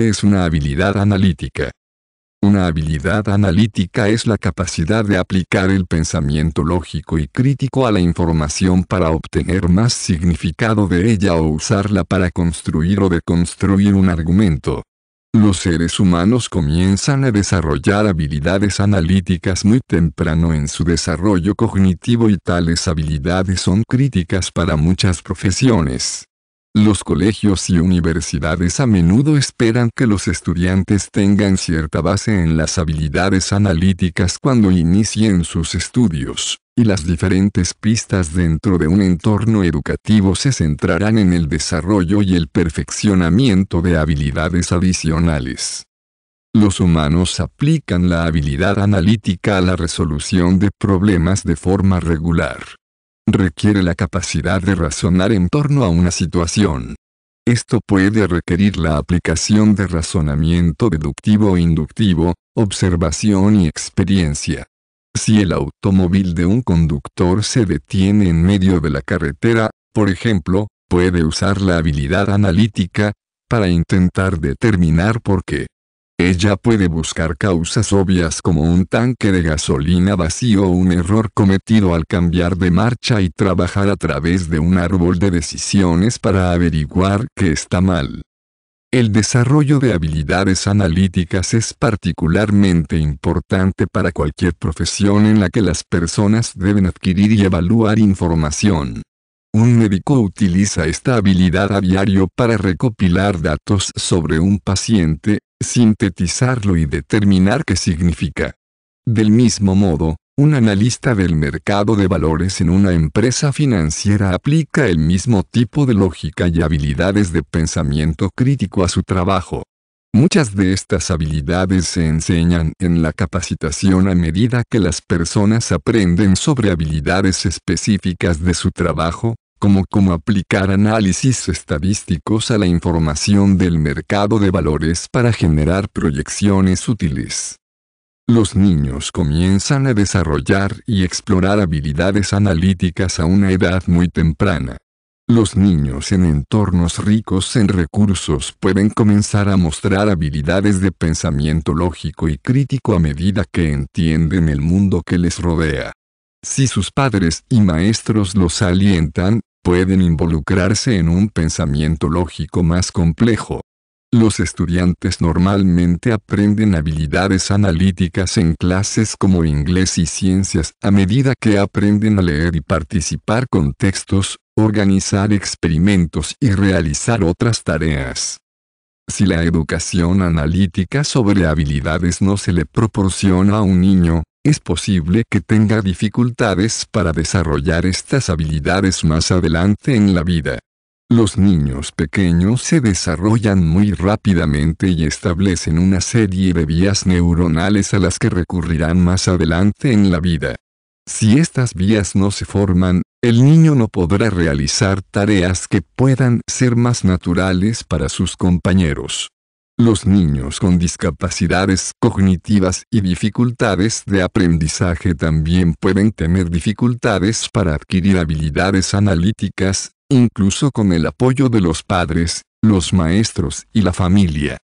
es una habilidad analítica. Una habilidad analítica es la capacidad de aplicar el pensamiento lógico y crítico a la información para obtener más significado de ella o usarla para construir o deconstruir un argumento. Los seres humanos comienzan a desarrollar habilidades analíticas muy temprano en su desarrollo cognitivo y tales habilidades son críticas para muchas profesiones. Los colegios y universidades a menudo esperan que los estudiantes tengan cierta base en las habilidades analíticas cuando inicien sus estudios, y las diferentes pistas dentro de un entorno educativo se centrarán en el desarrollo y el perfeccionamiento de habilidades adicionales. Los humanos aplican la habilidad analítica a la resolución de problemas de forma regular requiere la capacidad de razonar en torno a una situación. Esto puede requerir la aplicación de razonamiento deductivo o inductivo, observación y experiencia. Si el automóvil de un conductor se detiene en medio de la carretera, por ejemplo, puede usar la habilidad analítica, para intentar determinar por qué. Ella puede buscar causas obvias como un tanque de gasolina vacío o un error cometido al cambiar de marcha y trabajar a través de un árbol de decisiones para averiguar que está mal. El desarrollo de habilidades analíticas es particularmente importante para cualquier profesión en la que las personas deben adquirir y evaluar información. Un médico utiliza esta habilidad a diario para recopilar datos sobre un paciente, sintetizarlo y determinar qué significa. Del mismo modo, un analista del mercado de valores en una empresa financiera aplica el mismo tipo de lógica y habilidades de pensamiento crítico a su trabajo. Muchas de estas habilidades se enseñan en la capacitación a medida que las personas aprenden sobre habilidades específicas de su trabajo, como cómo aplicar análisis estadísticos a la información del mercado de valores para generar proyecciones útiles. Los niños comienzan a desarrollar y explorar habilidades analíticas a una edad muy temprana. Los niños en entornos ricos en recursos pueden comenzar a mostrar habilidades de pensamiento lógico y crítico a medida que entienden el mundo que les rodea. Si sus padres y maestros los alientan, pueden involucrarse en un pensamiento lógico más complejo. Los estudiantes normalmente aprenden habilidades analíticas en clases como inglés y ciencias a medida que aprenden a leer y participar con textos, organizar experimentos y realizar otras tareas. Si la educación analítica sobre habilidades no se le proporciona a un niño, es posible que tenga dificultades para desarrollar estas habilidades más adelante en la vida. Los niños pequeños se desarrollan muy rápidamente y establecen una serie de vías neuronales a las que recurrirán más adelante en la vida. Si estas vías no se forman, el niño no podrá realizar tareas que puedan ser más naturales para sus compañeros. Los niños con discapacidades cognitivas y dificultades de aprendizaje también pueden tener dificultades para adquirir habilidades analíticas, incluso con el apoyo de los padres, los maestros y la familia.